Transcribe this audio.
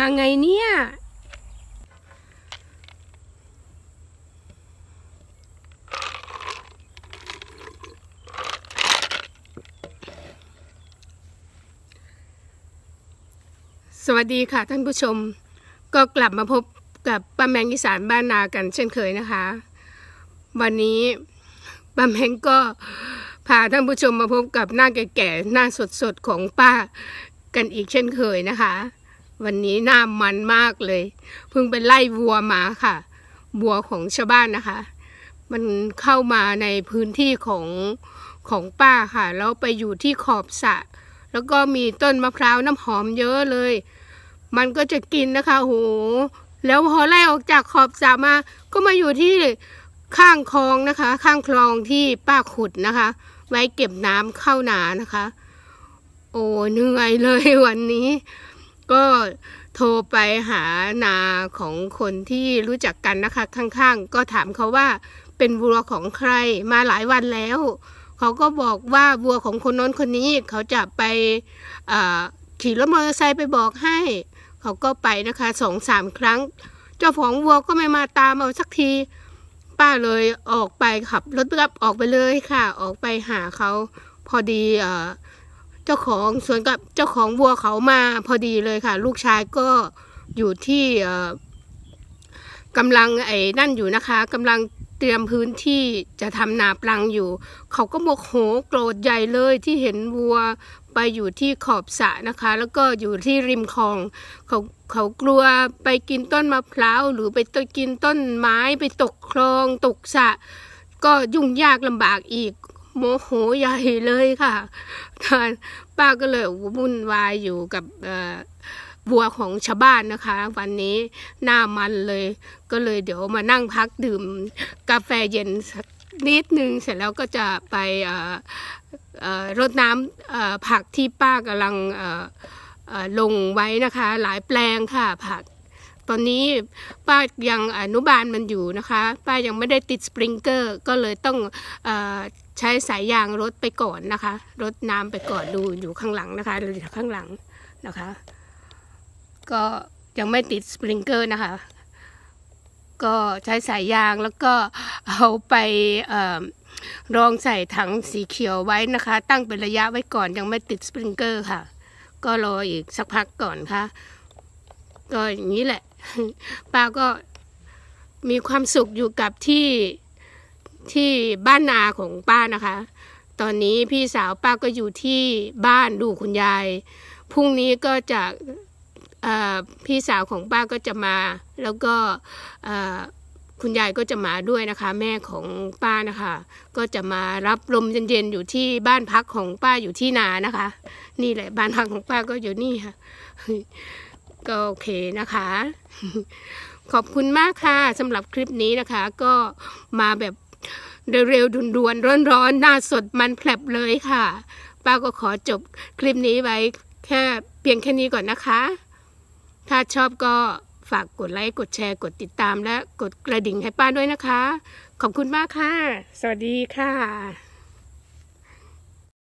าไงเนี่ย สวัสดีค่ะท่านผู้ชมก็กลับมาพบกับป้าแมงอีสานบ้านนากันเช่นเคยนะคะ วันนี้ป้าแมงก็พาท่านผู้ชมมาพบกับหน้าแก่ๆหน้าสด ๆของป้ากันอีกเช่นเคยนะคะวันนี้น้ามันมากเลยเพิ่งไปไล่วัวมาค่ะวัวของชาวบ้านนะคะ มันเข้ามาในพื้นที่ของของป้าค่ะแล้วไปอยู่ที่ขอบสะแล้วก็มีต้นมะพร้าวน้ำหอมเยอะเลย มันก็จะกินนะคะโหแล้วพอไล่ออกจากขอบสะมาก็มาอยู่ที่ข้างคลองนะคะ ข้างคลองที่ป้าขุดนะคะ ไว้เก็บน้ำเข้านานะคะ โอ้เหนื่อยเลยวันนี้ก็โทรไปหานาของคนที่รู้จักกันนะคะข้างๆก็ถามเขาว่าเป็นวัวของใครมาหลายวันแล้ว เขาก็บอกว่าวัวของคนน้นคนนี้เขาจะไปขี่รถมอเตอร์ไซค์ไปบอกให้ เขาก็ไปนะคะสองสามครั้ง เจ้าของวัวก็ไม่มาตามเอาสักทีป้าเลยออกไปขับรถรับออกไปเลยค่ะ ออกไปหาเขาพอดีเจ้าของสวนกับเจ้าของวัวเขามาพอดีเลยค่ะ ลูกชายก็อยู่ที่กำลังไอ้นั่นอยู่นะคะกำลังเตรียมพื้นที่จะทำนาปลังอยู่ เขาก็โมโหโกรธใหญ่เลยที่เห็นวัวไปอยู่ที่ขอบสะนะคะ แล้วก็อยู่ที่ริมคลองเขาเขากลัวไปกินต้นมะพร้าวหรือไปกินต้นไม้ไปตกคลองตกสะก็ยุ่งยากลำบากอีกโมโหใหญ่เลยค่ะ ป้าก็เลยวุ่นวายอยู่กับบัวของชาวบ้านนะคะ วันนี้หน้ามันเลย ก็เลยเดี๋ยวมานั่งพักดื่มกาแฟเย็นนิดนึงเสร็จแล้วก็จะไปรดน้ำผักที่ป้ากำลังลงไว้นะคะ หลายแปลงค่ะผัก ตอนนี้ป้ายังอนุบาลมันอยู่นะคะ ป้ายังไม่ได้ติดสปริงเกอร์ก็เลยต้องอใช้สายยางรถไปก่อนนะคะ รถน้ำไปก่อนดูอยู่ข้างหลังนะคะดูข้างหลังนะคะ ก็ยังไม่ติดสปริงเกอร์นะคะ ก็ใช้สายยางแล้วก็เอาไปรองใส่ถังสีเขียวไว้นะคะ ตั้งเป็นระยะไว้ก่อน ยังไม่ติดสปริงเกอร์ค่ะ ก็รออีกสักพักก่อนค่ะก็อย่างนี้แหละ ป้าก็มีความสุขอยู่กับที่ที่บ้านนาของป้านะคะ ตอนนี้พี่สาวป้าก็อยู่ที่บ้านดูคุณยาย พรุ่งนี้ก็จะ พี่สาวของป้าก็จะมา แล้วก็คุณยายก็จะมาด้วยนะคะ แม่ของป้านะคะ ก็จะมารับลมเย็นๆอยู่ที่บ้านพักของป้าอยู่ที่นานะคะ นี่แหละบ้านพักของป้าก็อยู่นี่ค่ะ ก็โอเคนะคะ ขอบคุณมากค่ะสำหรับคลิปนี้นะคะ ก็มาแบบเร็วๆด่วนๆร้อนๆหน้าสดมันแผลบเลยค่ะ ป้าก็ขอจบคลิปนี้ไว้แค่เพียงแค่นี้ก่อนนะคะ ถ้าชอบก็ฝากกดไลค์กดแชร์กดติดตามและกดกระดิ่งให้ป้าด้วยนะคะ ขอบคุณมากค่ะ สวัสดีค่ะ